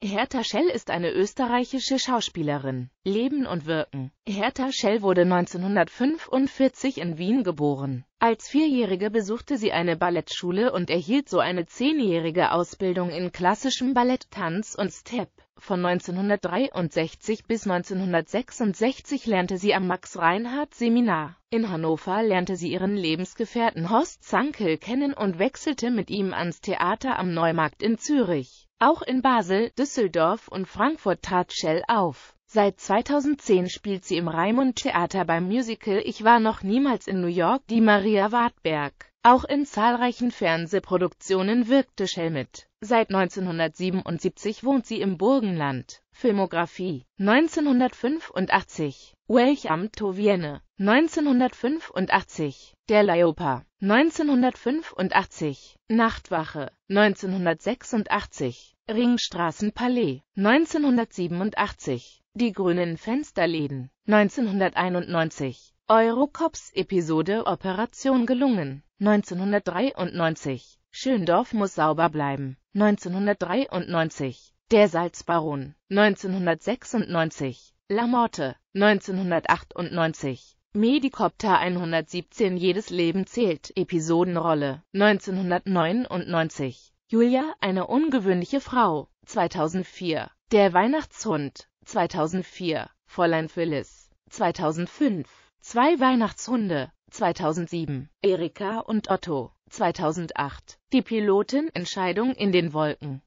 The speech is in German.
Hertha Schell ist eine österreichische Schauspielerin. Leben und Wirken Hertha Schell wurde 1945 in Wien geboren. Als Vierjährige besuchte sie eine Ballettschule und erhielt so eine zehnjährige Ausbildung in klassischem Ballett, Tanz und Step. Von 1963 bis 1966 lernte sie am Max-Reinhardt-Seminar in Hannover lernte sie ihren Lebensgefährten Horst Zankel kennen und wechselte mit ihm ans Theater am Neumarkt in Zürich. Auch in Basel, Düsseldorf und Frankfurt trat Schell auf. Seit 2010 spielt sie im Raimund Theater beim Musical Ich war noch niemals in New York, die Maria Wartberg. Auch in zahlreichen Fernsehproduktionen wirkte Schell mit. Seit 1977 wohnt sie im Burgenland. Filmografie 1985 Welch am Tovienne 1985 Der Leopa 1985 Nachtwache 1986 Ringstraßenpalais 1987 die grünen Fensterläden. 1991. Eurocops Episode Operation gelungen. 1993. Schöndorf muss sauber bleiben. 1993. Der Salzbaron. 1996. La Morte. 1998. Medikopter 117 Jedes Leben zählt. Episodenrolle. 1999. Julia, eine ungewöhnliche Frau. 2004. Der Weihnachtshund. 2004, Fräulein Phyllis, 2005, zwei Weihnachtshunde, 2007, Erika und Otto, 2008, die Pilotin Entscheidung in den Wolken,